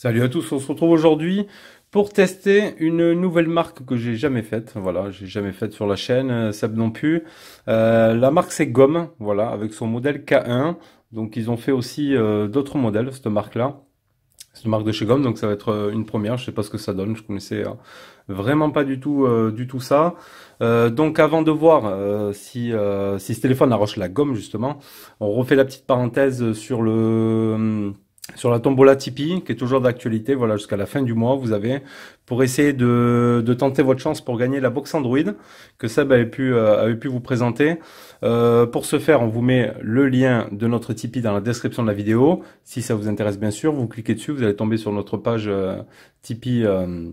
Salut à tous, on se retrouve aujourd'hui pour tester une nouvelle marque que j'ai jamais faite. Voilà, j'ai jamais faite sur la chaîne, euh, Seb non plus. Euh, la marque c'est Gomme, voilà, avec son modèle K1. Donc ils ont fait aussi euh, d'autres modèles, cette marque-là. C'est une marque de chez Gomme, donc ça va être une première. Je sais pas ce que ça donne. Je connaissais vraiment pas du tout, du tout ça. donc avant de voir si si ce téléphone arroche la gomme justement, on refait la petite parenthèse sur le hum, sur la tombola Tipeee, qui est toujours d'actualité, voilà, jusqu'à la fin du mois, vous avez, pour essayer de, tenter votre chance pour gagner la box Android, que Seb avait pu, euh, vous présenter. Euh, pour ce faire, on vous met le lien de notre Tipeee dans la description de la vidéo. Si ça vous intéresse, bien sûr, vous cliquez dessus, vous allez tomber sur notre page euh, euh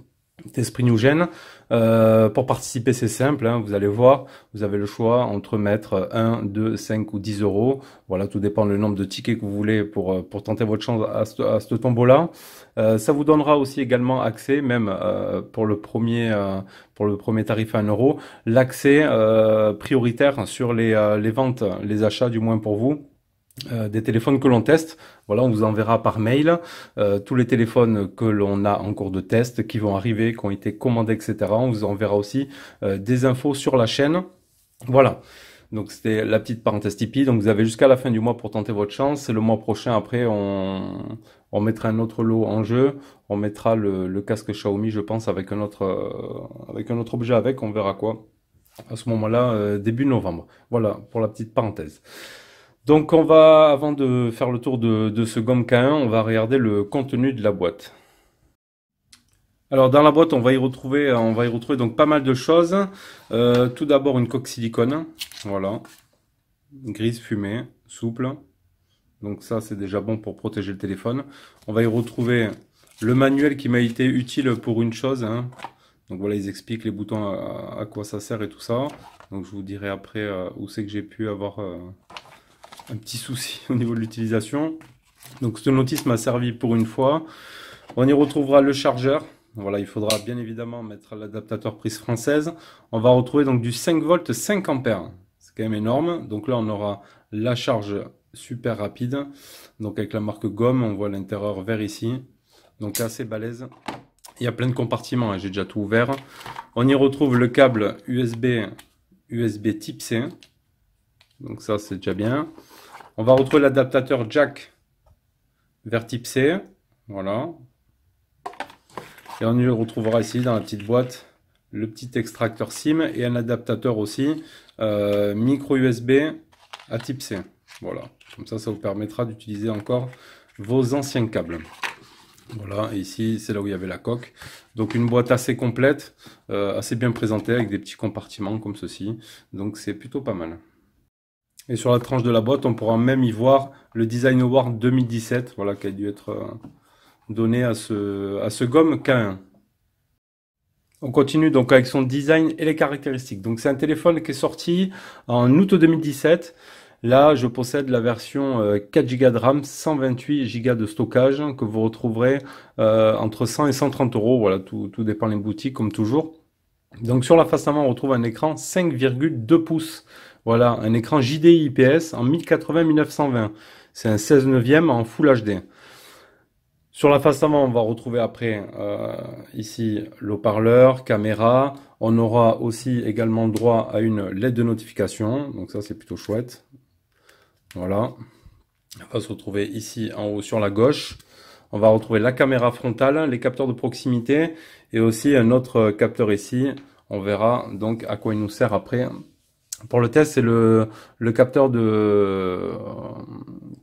d'esprit New Gen. Euh, pour participer, c'est simple, hein. vous allez voir, vous avez le choix entre mettre 1, 2, 5 ou 10 euros. Voilà, tout dépend le nombre de tickets que vous voulez pour, euh, pour tenter votre chance à ce, à tombeau-là. Euh, ça vous donnera aussi également accès, même pour, le premier, pour le premier tarif à 1 euro, l'accès prioritaire sur les, les ventes, les achats du moins pour vous euh, des téléphones que l'on teste. Voilà, on vous enverra par mail euh, tous les téléphones que l'on a en cours de test, qui vont arriver, qui ont été commandés, etc. On vous enverra aussi euh, des infos sur la chaîne. Voilà. Donc c'était la petite parenthèse Tipeee. Donc vous avez jusqu'à la fin du mois pour tenter votre chance. le mois prochain, après, on, mettra un autre lot en jeu. On mettra le, le casque Xiaomi, je pense, avec un autre, avec un autre objet avec. On verra quoi. À ce moment-là, début novembre. Voilà pour la petite parenthèse. Donc on va, avant de faire le tour de, ce gomme K1, on va regarder le contenu de la boîte. Alors dans la boîte, on va y retrouver, on va y retrouver donc pas mal de choses. Euh, tout d'abord une coque silicone, voilà, grise fumée, souple. Donc ça c'est déjà bon pour protéger le téléphone. On va y retrouver le manuel qui m'a été utile pour une chose. Hein. Donc voilà, ils expliquent les boutons à, quoi ça sert et tout ça. Donc je vous dirai après euh, où c'est que j'ai pu avoir euh, un petit souci au niveau de l'utilisation. Donc ce notice m'a servi pour une fois. On y retrouvera le chargeur. Voilà, il faudra bien évidemment mettre l'adaptateur prise française. On va retrouver donc du 5 volts 5 ampères. C'est quand même énorme. Donc là, on aura la charge super rapide. Donc avec la marque Gomme, on voit l'intérieur vert ici. Donc assez balèze. Il y a plein de compartiments, hein. j'ai déjà tout ouvert. On y retrouve le câble USB, USB type C. Donc ça, c'est déjà bien. On va retrouver l'adaptateur jack vers type C. Voilà. Et on y retrouvera ici dans la petite boîte le petit extracteur SIM et un adaptateur aussi euh, micro USB à type C. Voilà. Comme ça, ça vous permettra d'utiliser encore vos anciens câbles. Voilà, ici, c'est là où il y avait la coque. Donc une boîte assez complète, euh, assez bien présentée avec des petits compartiments comme ceci. Donc c'est plutôt pas mal. Et sur la tranche de la boîte, on pourra même y voir le Design Award 2017, voilà, qui a dû être euh, donné à ce, à ce gomme K1. On continue donc avec son design et les caractéristiques. Donc c'est un téléphone qui est sorti en août 2017. Là, je possède la version 4 euh, Go de RAM, 128 Go de stockage hein, que vous retrouverez euh, entre 100 et 130 euros. Voilà, tout, tout dépend des boutiques comme toujours. Donc sur la face avant, on retrouve un écran 5,2 pouces voilà, un écran JDI IPS en 1080-1920. C'est un 16 neuvième en Full HD. Sur la face avant, on va retrouver après euh, ici l'eau-parleur, caméra. On aura aussi également droit à une LED de notification. Donc ça, c'est plutôt chouette. Voilà. On va se retrouver ici en haut sur la gauche. On va retrouver la caméra frontale, les capteurs de proximité et aussi un autre capteur ici. On verra donc à quoi il nous sert après pour le test, c'est le, le, capteur de euh,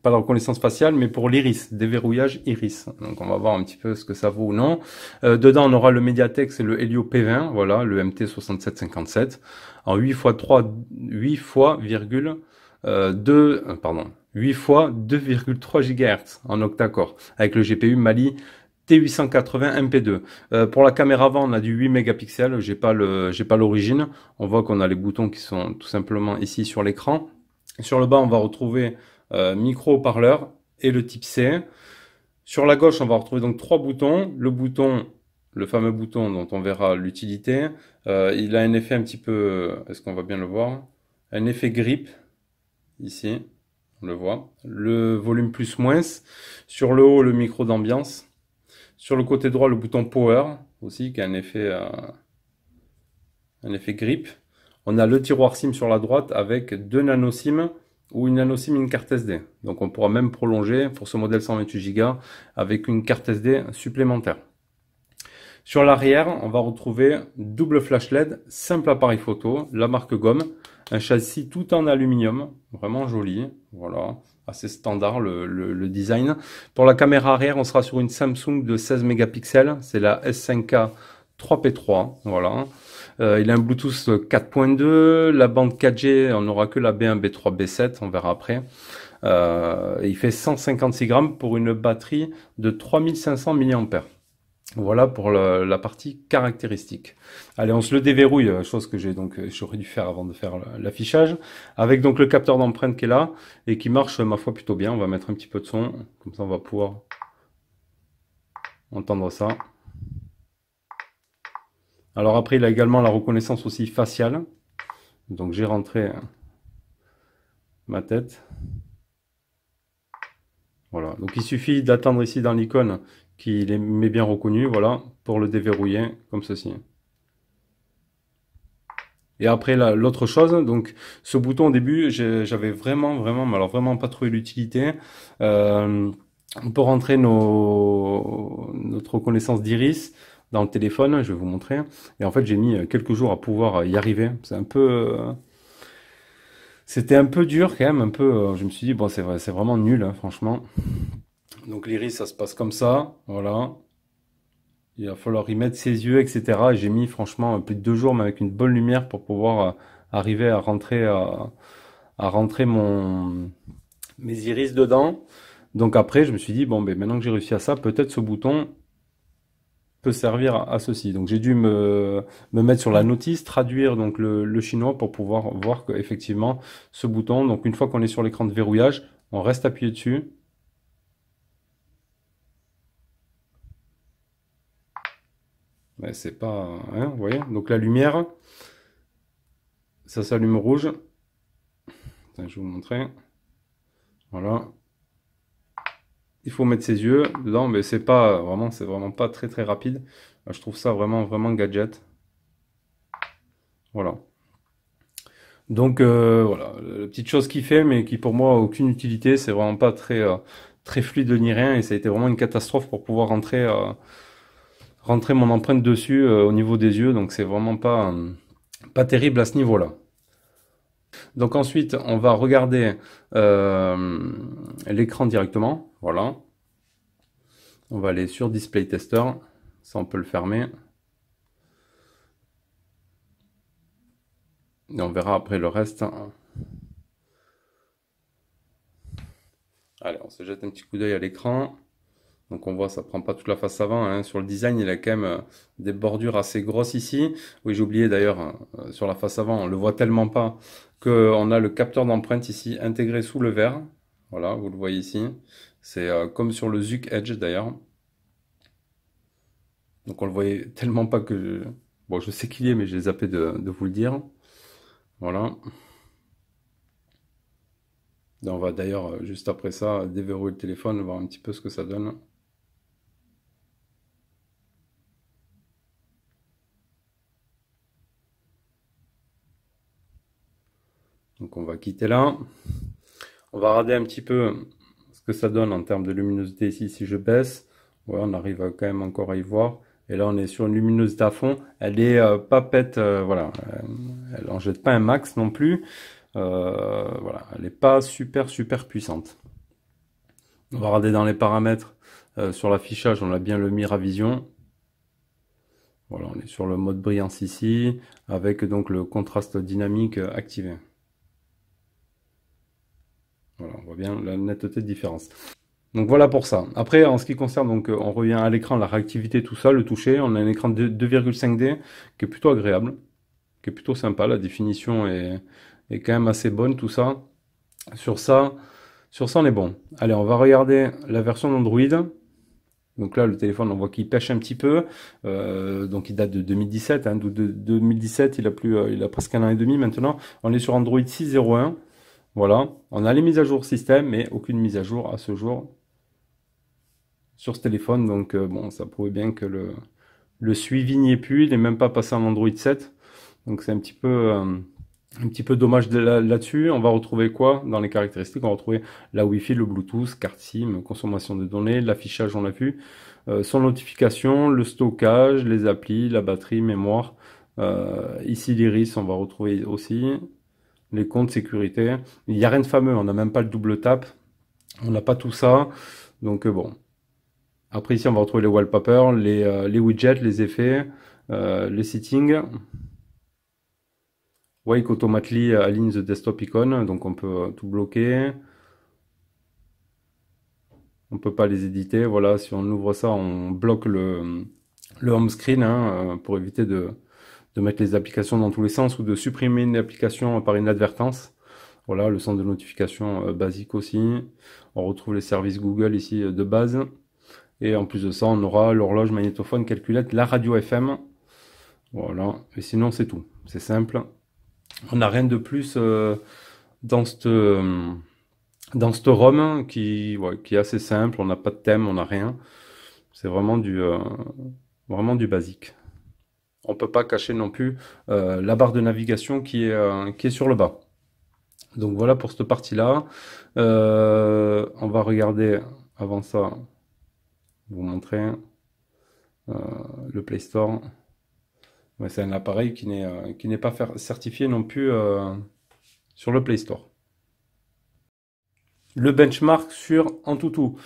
pas de reconnaissance faciale, mais pour l'iris, déverrouillage iris. Donc on va voir un petit peu ce que ça vaut ou non. Euh, dedans, on aura le Mediatek, c'est le Helio P20, voilà, le MT6757 en 8 x 3 8 x 2 pardon, 8 fois 2,3 GHz en octa-core avec le GPU Mali 880 MP2. Euh, pour la caméra avant, on a du 8 mégapixels. J'ai pas le, j'ai pas l'origine. On voit qu'on a les boutons qui sont tout simplement ici sur l'écran. Sur le bas, on va retrouver euh, micro parleur et le type C. Sur la gauche, on va retrouver donc trois boutons. Le bouton, le fameux bouton dont on verra l'utilité. Euh, il a un effet un petit peu, est-ce qu'on va bien le voir Un effet grip ici. On le voit. Le volume plus moins. Sur le haut, le micro d'ambiance. Sur le côté droit, le bouton Power aussi, qui a un effet, euh, un effet grip. On a le tiroir SIM sur la droite avec deux nano SIM ou une nano SIM et une carte SD. Donc on pourra même prolonger pour ce modèle 128 Go avec une carte SD supplémentaire. Sur l'arrière, on va retrouver double flash LED, simple appareil photo, la marque Gomme, un châssis tout en aluminium, vraiment joli, voilà, assez standard le, design. Pour la caméra arrière, on sera sur une Samsung de 16 mégapixels, c'est la S5K 3P3, voilà. Euh, il a un Bluetooth 4.2, la bande 4G, on n'aura que la B1, B3, B7, on verra après. Euh, il fait 156 grammes pour une batterie de 3500 mAh. Voilà pour la, partie caractéristique. Allez, on se le déverrouille, euh, chose que j'ai donc euh, j'aurais dû faire avant de faire l'affichage, avec donc le capteur d'empreinte qui est là et qui marche ma foi plutôt bien. On va mettre un petit peu de son, comme ça on va pouvoir entendre ça. Alors après, il a également la reconnaissance aussi faciale. Donc j'ai rentré ma tête. Voilà, donc il suffit d'attendre ici dans l'icône qui est bien reconnu voilà, pour le déverrouiller comme ceci. Et après l'autre chose, donc ce bouton au début, j'avais vraiment, vraiment, alors vraiment pas trouvé l'utilité. on euh, peut rentrer nos, notre connaissance d'iris dans le téléphone, je vais vous montrer. Et en fait, j'ai mis quelques jours à pouvoir y arriver. C'est un peu, euh, c'était un peu dur quand même, un peu. Euh, je me suis dit bon, c'est vrai, c'est vraiment nul, hein, franchement. Donc l'iris, ça se passe comme ça, voilà. Il va falloir y mettre ses yeux, etc. Et j'ai mis franchement plus de deux jours, mais avec une bonne lumière pour pouvoir euh, arriver à rentrer, euh, à, rentrer mon, mes iris dedans. Donc après, je me suis dit, bon, ben, maintenant que j'ai réussi à ça, peut-être ce bouton peut servir à, ceci. Donc j'ai dû me, me mettre sur la notice, traduire donc le, chinois pour pouvoir voir que, effectivement ce bouton. Donc une fois qu'on est sur l'écran de verrouillage, on reste appuyé dessus, c'est pas... Hein, vous voyez Donc la lumière, ça s'allume rouge. je vais vous montrer. Voilà. Il faut mettre ses yeux dedans, mais c'est pas vraiment, c'est vraiment pas très très rapide. Je trouve ça vraiment vraiment gadget. Voilà. Donc euh, voilà, la petite chose qui fait, mais qui pour moi a aucune utilité, c'est vraiment pas très euh, très fluide ni rien, et ça a été vraiment une catastrophe pour pouvoir rentrer. Euh, rentrer mon empreinte dessus euh, au niveau des yeux, donc c'est vraiment pas, euh, pas terrible à ce niveau-là. Donc ensuite, on va regarder euh, l'écran directement, voilà. On va aller sur Display Tester, ça on peut le fermer. Et on verra après le reste. Allez, on se jette un petit coup d'œil à l'écran. Donc on voit, ça prend pas toute la face avant. Hein. Sur le design, il a quand même euh, des bordures assez grosses ici. Oui, j'ai oublié d'ailleurs, hein, euh, sur la face avant, on le voit tellement pas qu'on a le capteur d'empreinte ici intégré sous le verre. Voilà, vous le voyez ici. C'est euh, comme sur le Zuc Edge d'ailleurs. Donc on le voyait tellement pas que... Bon, je sais qu'il y est, mais j'ai zappé de, de vous le dire. Voilà. on va d'ailleurs, juste après ça, déverrouiller le téléphone, voir un petit peu ce que ça donne. Donc on va quitter là. On va regarder un petit peu ce que ça donne en termes de luminosité ici. Si je baisse, on arrive quand même encore à y voir. Et là, on est sur une luminosité à fond. Elle est euh, papette. Euh, voilà. Euh, elle, jette pas un max non plus. voilà, elle n'est pas super super puissante. On va regarder dans les paramètres. sur l'affichage, on a bien le Miravision, Voilà, on est sur le mode brillance ici, avec donc le contraste dynamique activé. Voilà, on voit bien la netteté de différence. Donc voilà pour ça. Après, en ce qui concerne, donc, euh, on revient à l'écran, la réactivité, tout ça, le toucher. On a un écran de 2,5D qui est plutôt agréable, qui est plutôt sympa. La définition est, est quand même assez bonne, tout ça. Sur ça, sur ça, on est bon. Allez, on va regarder la version d'Android. Donc là, le téléphone, on voit qu'il pêche un petit peu. Euh, donc il date de 2017. Hein, de, 2017, il a, plus, euh, il a presque un an et demi maintenant. On est sur Android 6.01. Voilà, on a les mises à jour système, mais aucune mise à jour à ce jour sur ce téléphone. Donc euh, bon, ça prouve bien que le, le suivi n'y est plus, il n'est même pas passé en Android 7. Donc c'est un petit peu... Euh, un petit peu dommage là-dessus. on va retrouver quoi dans les caractéristiques On va retrouver la Wi-Fi, le Bluetooth, carte SIM, consommation de données, l'affichage, on l'a vu, euh, son notification, le stockage, les applis, la batterie, mémoire. ici l'iris, on va retrouver aussi les comptes sécurité. Il n'y a rien de fameux, on n'a même pas le double tap, on n'a pas tout ça. Donc euh, bon. Après ici on va retrouver les wallpapers, les, euh, widgets, les effets, euh, les settings. Wake automatically aligns the desktop icon, donc on peut tout bloquer. On peut pas les éditer. Voilà, si on ouvre ça, on bloque le, le home screen hein, pour éviter de, de mettre les applications dans tous les sens ou de supprimer une application par inadvertance. Voilà, le centre de notification euh, basique aussi. On retrouve les services Google ici euh, de base. Et en plus de ça, on aura l'horloge magnétophone, calculette, la radio FM. Voilà, et sinon c'est tout. C'est simple. On n'a rien de plus euh, dans dans ce ROM qui, qui est assez simple, on n'a pas de thème, on n'a rien. C'est vraiment du, vraiment du basique on ne peut pas cacher non plus euh, la barre de navigation qui est, euh, qui est sur le bas. Donc voilà pour cette partie-là. Euh, on va regarder avant ça, vous montrer le Play Store. C'est un appareil qui n'est pas certifié non plus sur le Play Store. Le benchmark sur Antutu.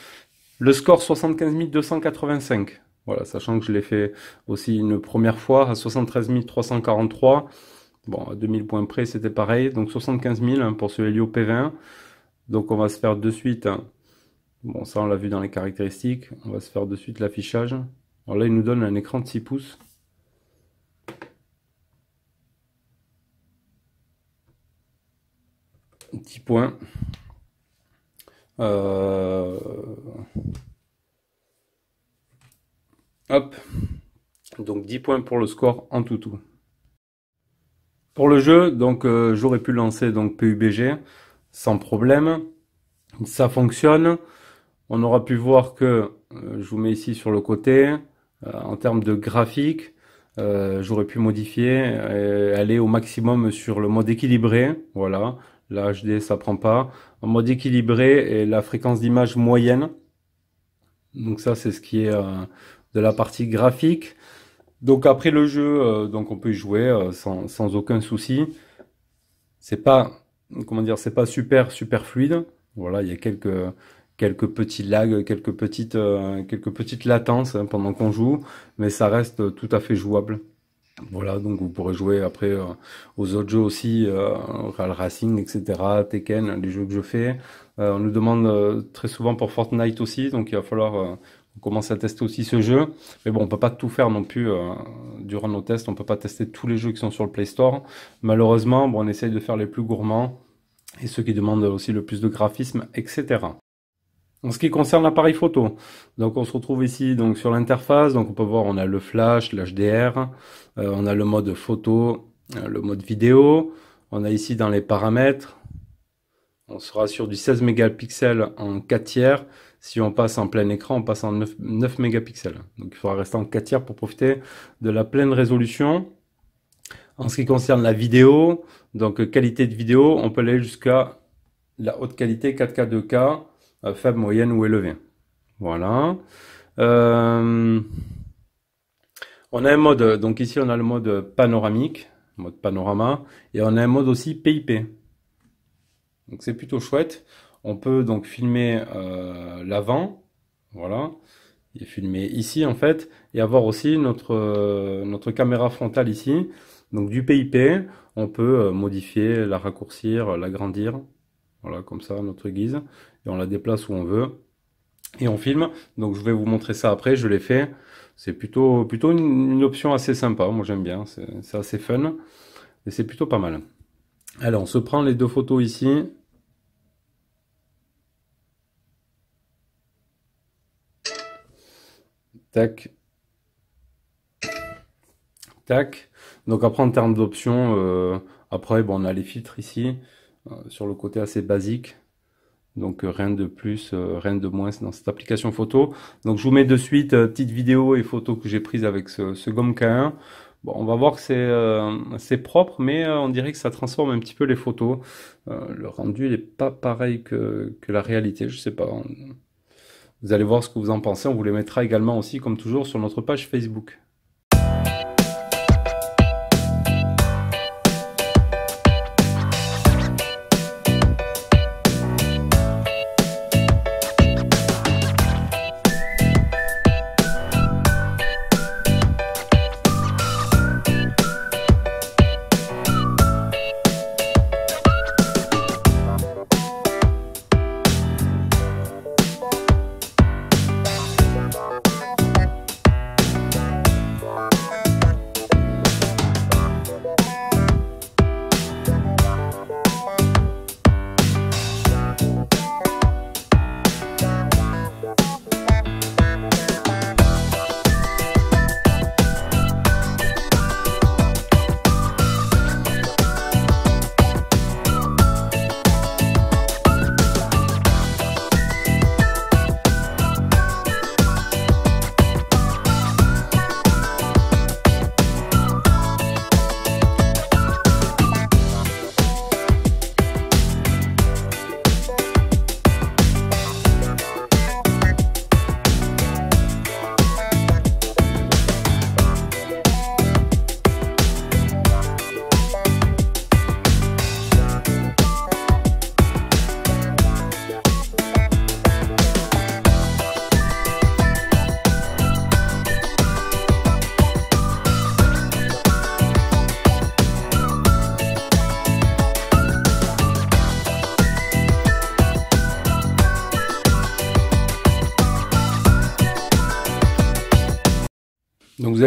Le score 75 285. Voilà, sachant que je l'ai fait aussi une première fois à 73 343. Bon, à 2000 points près, c'était pareil. Donc 75 000 hein, pour ce Helio P20. Donc on va se faire de suite, hein. bon ça on l'a vu dans les caractéristiques, on va se faire de suite l'affichage. Alors là il nous donne un écran de 6 pouces. petit point. Euh, Hop. Donc 10 points pour le score en tout tout. Pour le jeu, donc euh, j'aurais pu lancer donc PUBG sans problème. Ça fonctionne. On aura pu voir que euh, je vous mets ici sur le côté euh, en termes de graphique. j'aurais pu modifier et aller au maximum sur le mode équilibré. Voilà, la HD ça prend pas. En mode équilibré et la fréquence d'image moyenne. Donc ça c'est ce qui est la partie graphique. Donc après le jeu, euh, donc on peut jouer euh, sans, sans aucun souci. C'est pas comment dire, c'est pas super super fluide. Voilà, il ya quelques quelques petits lags, quelques petites euh, quelques petites latences hein, pendant qu'on joue, mais ça reste tout à fait jouable. Voilà, donc vous pourrez jouer après aux autres jeux aussi, euh, Real Racing, etc., Tekken, les jeux que je fais. on nous demande très souvent pour Fortnite aussi, donc il va falloir on commence à tester aussi ce jeu. Mais bon, on peut pas tout faire non plus euh, durant nos tests. On peut pas tester tous les jeux qui sont sur le Play Store. Malheureusement, bon, on essaye de faire les plus gourmands et ceux qui demandent aussi le plus de graphisme, etc. En ce qui concerne l'appareil photo, donc on se retrouve ici donc sur l'interface, donc on peut voir on a le flash, l'HDR, euh, on a le mode photo, euh, le mode vidéo, on a ici dans les paramètres, on sera sur du 16 mégapixels en 4 tiers, si on passe en plein écran, on passe en 9, mégapixels. Donc il faudra rester en 4 tiers pour profiter de la pleine résolution. En ce qui concerne la vidéo, donc euh, qualité de vidéo, on peut aller jusqu'à la haute qualité 4K, 2K, euh, faible, moyenne ou élevée. Voilà. Euh, on a un mode, donc ici on a le mode panoramique, mode panorama, et on a un mode aussi PIP. Donc c'est plutôt chouette. On peut donc filmer euh, l'avant, voilà, et filmer ici en fait, et avoir aussi notre, euh, notre caméra frontale ici. Donc du PIP, on peut euh, modifier, la raccourcir, l'agrandir, voilà comme ça notre guise, et on la déplace où on veut, et on filme. Donc je vais vous montrer ça après, je l'ai fait. C'est plutôt, plutôt une, une, option assez sympa, moi j'aime bien, c'est assez fun, et c'est plutôt pas mal. Alors on se prend les deux photos ici, Tac. Tac. Donc après, en termes d'options, euh, après, bon, on a les filtres ici, euh, sur le côté assez basique. Donc euh, rien de plus, rien de moins dans cette application photo. Donc je vous mets de suite petite vidéo et photo que j'ai prise avec ce, ce gomme k Bon, on va voir que c'est propre, mais on dirait que ça transforme un petit peu les photos. le rendu n'est pas pareil que, la réalité, je sais pas. Vous allez voir ce que vous en pensez. On vous les mettra également aussi, comme toujours, sur notre page Facebook.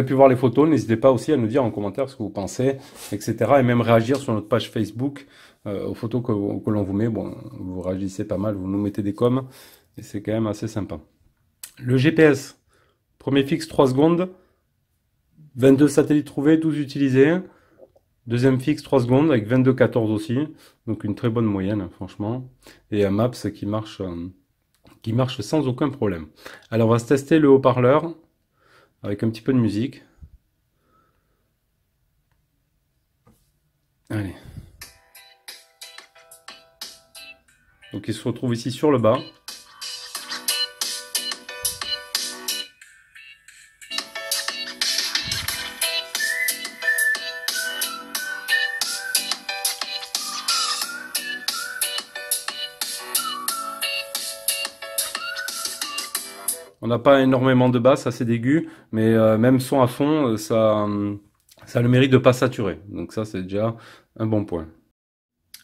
pu voir les photos, n'hésitez pas aussi à nous dire en commentaire ce que vous pensez, etc. Et même réagir sur notre page Facebook euh, aux photos que, l'on vous met. Bon, vous réagissez pas mal, vous nous mettez des coms, et c'est quand même assez sympa. Le GPS, premier fixe 3 secondes, 22 satellites trouvés, 12 utilisés. Deuxième fixe 3 secondes avec 22-14 aussi, donc une très bonne moyenne hein, franchement. Et un Maps qui marche, euh, qui marche sans aucun problème. Alors on va se tester le haut-parleur avec un petit peu de musique. Allez. Donc il se retrouve ici sur le bas. On n'a pas énormément de basses assez d'aigus, mais euh, même son à fond, euh, ça, hum, ça a le mérite de pas saturer. Donc ça, c'est déjà un bon point.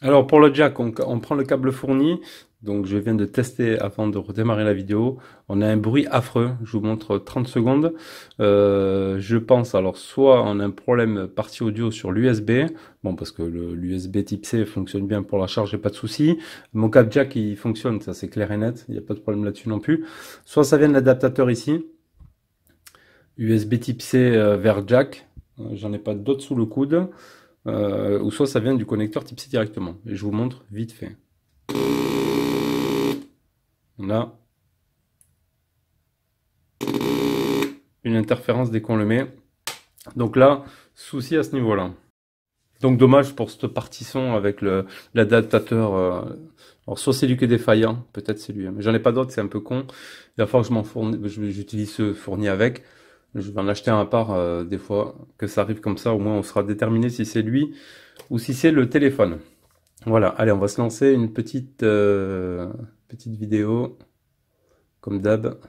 Alors pour le jack, on, prend le câble fourni. Donc je viens de tester avant de redémarrer la vidéo. On a un bruit affreux. Je vous montre 30 secondes. Euh, je pense alors soit on a un problème partie audio sur l'USB. Bon parce que l'USB type C fonctionne bien pour la charge, pas de souci. Mon câble jack il fonctionne, ça c'est clair et net. Il n'y a pas de problème là-dessus non plus. Soit ça vient de l'adaptateur ici. USB type C euh, vers jack. J'en ai pas d'autres sous le coude. Euh, ou soit ça vient du connecteur type C directement. Et je vous montre vite fait. On a une interférence dès qu'on le met. Donc là, souci à ce niveau-là. Donc dommage pour cette partition avec l'adaptateur. Euh, alors soit c'est lui qui est défaillant, peut-être c'est lui. Hein, mais j'en ai pas d'autres, c'est un peu con. Il va falloir que je m'en fournis, j'utilise ce fourni avec. Je vais en acheter un part euh, des fois, que ça arrive comme ça, au moins on sera déterminé si c'est lui ou si c'est le téléphone. Voilà, allez, on va se lancer une petite, euh, petite vidéo, comme d'hab.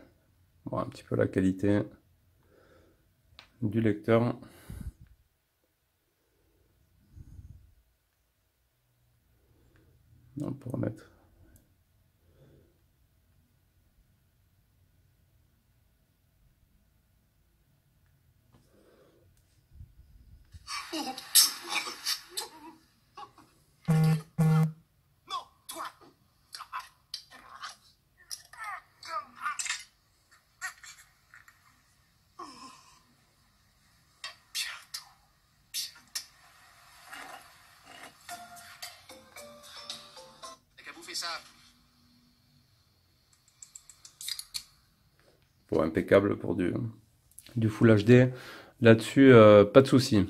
Bon, un petit peu la qualité du lecteur. On pourra mettre Pour impeccable pour du, du Full HD. Là-dessus, euh, pas de souci.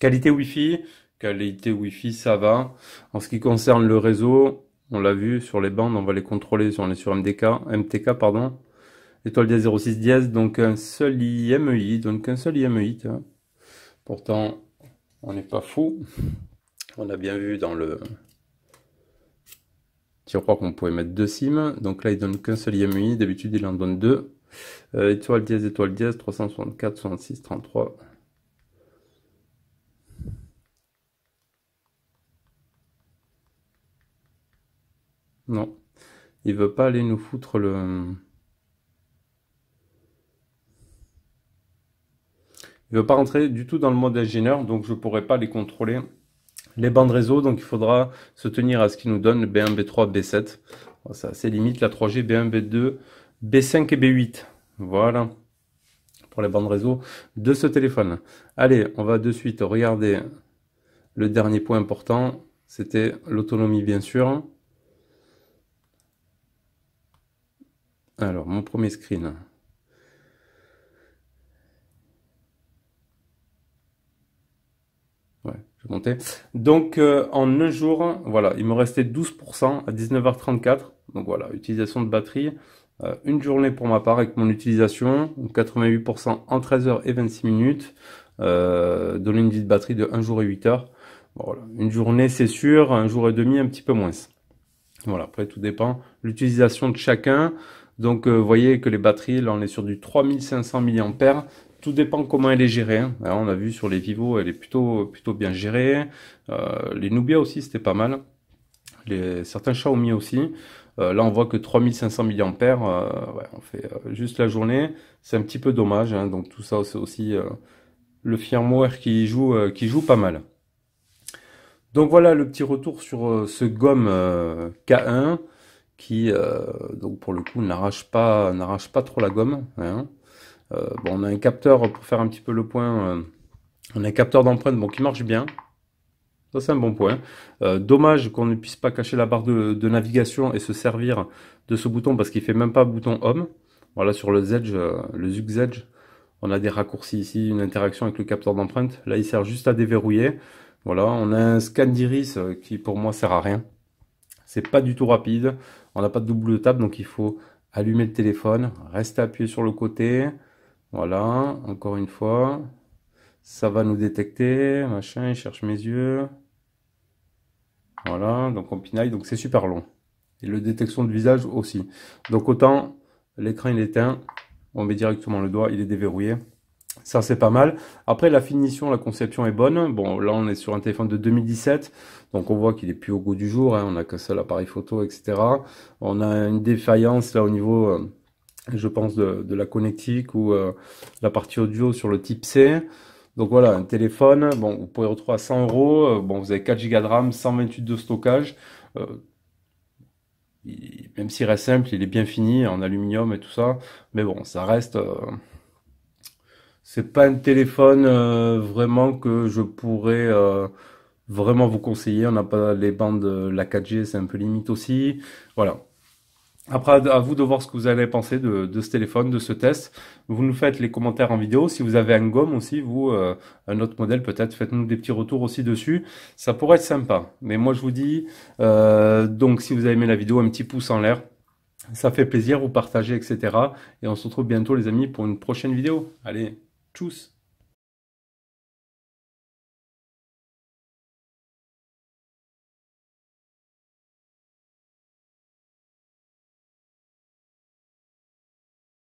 Qualité Wi-Fi, Qualité wifi fi ça va. En ce qui concerne le réseau, on l'a vu sur les bandes, on va les contrôler sur, on est sur MDK, MTK, pardon. Étoile dièse 06 dièse, donc un seul IMEI, e donc un seul IMEI. E Pourtant, on n'est pas fou. On a bien vu dans le crois qu'on pouvait mettre deux SIM. Donc là, il donne qu'un seul IMEI. E D'habitude, il en donne deux. Euh, étoile dièse, étoile dièse, 364, 66, 33. Non. Il veut pas aller nous foutre le... Il veut pas rentrer du tout dans le mode ingénieur, donc je pourrais pas les contrôler. Les bandes réseau, donc il faudra se tenir à ce qu'il nous donne, B1, B3, B7. Ça, c'est limite la 3G, B1, B2, B5 et B8. Voilà. Pour les bandes réseau de ce téléphone. Allez, on va de suite regarder le dernier point important. C'était l'autonomie, bien sûr. Alors, mon premier screen. Ouais, je comptais. Donc, euh, en un jour, voilà, il me restait 12% à 19h34. Donc voilà, utilisation de batterie. Euh, une journée pour ma part avec mon utilisation. 88% en 13h et 26 minutes. Euh, donner une vie de batterie de 1 jour et 8 heures. voilà. Une journée, c'est sûr. Un jour et demi, un petit peu moins. Voilà, après, tout dépend. L'utilisation de chacun. Donc euh, vous voyez que les batteries, là on est sur du 3500 mAh. Tout dépend comment elle est gérée. Hein. Hein, on a vu sur les Vivo, elle est plutôt, plutôt bien gérée. Euh, les Nubia aussi, c'était pas mal. Les, certains Xiaomi aussi. Euh, là, on voit que 3500 mAh, ouais, on fait juste la journée. C'est un petit peu dommage. Hein. donc tout ça, c'est aussi le firmware qui joue, qui joue pas mal. Donc voilà le petit retour sur ce gomme K1 qui, euh, donc pour le coup, n'arrache pas, n'arrache pas trop la gomme. Hein. Euh, bon, on a un capteur, pour faire un petit peu le point, euh, on a un capteur d'empreinte bon, qui marche bien, ça, c'est un bon point. dommage qu'on ne puisse pas cacher la barre de, navigation et se servir de ce bouton parce qu'il ne fait même pas bouton Home. Voilà, sur le Zedge, le Zug Zedge, on a des raccourcis ici, une interaction avec le capteur d'empreinte. Là, il sert juste à déverrouiller. Voilà, on a un scan d'iris qui, pour moi, sert à rien. C'est pas du tout rapide. On n'a pas de double table, donc il faut allumer le téléphone, rester appuyé sur le côté. Voilà, encore une fois. Ça va nous détecter, machin, il cherche mes yeux. Voilà, donc on pinaille, donc c'est super long. Et le détection de visage aussi. Donc autant l'écran il est éteint, on met directement le doigt, il est déverrouillé. Ça, c'est pas mal. Après, la finition, la conception est bonne. Bon, là, on est sur un téléphone de 2017. Donc, on voit qu'il est plus au goût du jour. Hein. On a qu'un seul appareil photo, etc. On a une défaillance, là, au niveau, euh, je pense, de, la connectique ou euh, la partie audio sur le type C. Donc, voilà, un téléphone. Bon, vous pouvez retrouver à 100 euros. Euh, bon, vous avez 4 Go de RAM, 128 de stockage. même s'il reste simple, il est bien fini en aluminium et tout ça. Mais bon, ça reste c'est pas un téléphone euh, vraiment que je pourrais euh, vraiment vous conseiller. On n'a pas les bandes, euh, la 4G, c'est un peu limite aussi. Voilà. Après, à vous de voir ce que vous allez penser de, ce téléphone, de ce test. Vous nous faites les commentaires en vidéo. Si vous avez un gomme aussi, vous, un autre modèle peut-être, faites-nous des petits retours aussi dessus. Ça pourrait être sympa. Mais moi, je vous dis, donc si vous avez aimé la vidéo, un petit pouce en l'air. Ça fait plaisir, vous partagez, etc. Et on se retrouve bientôt, les amis, pour une prochaine vidéo. Allez, Tschüss.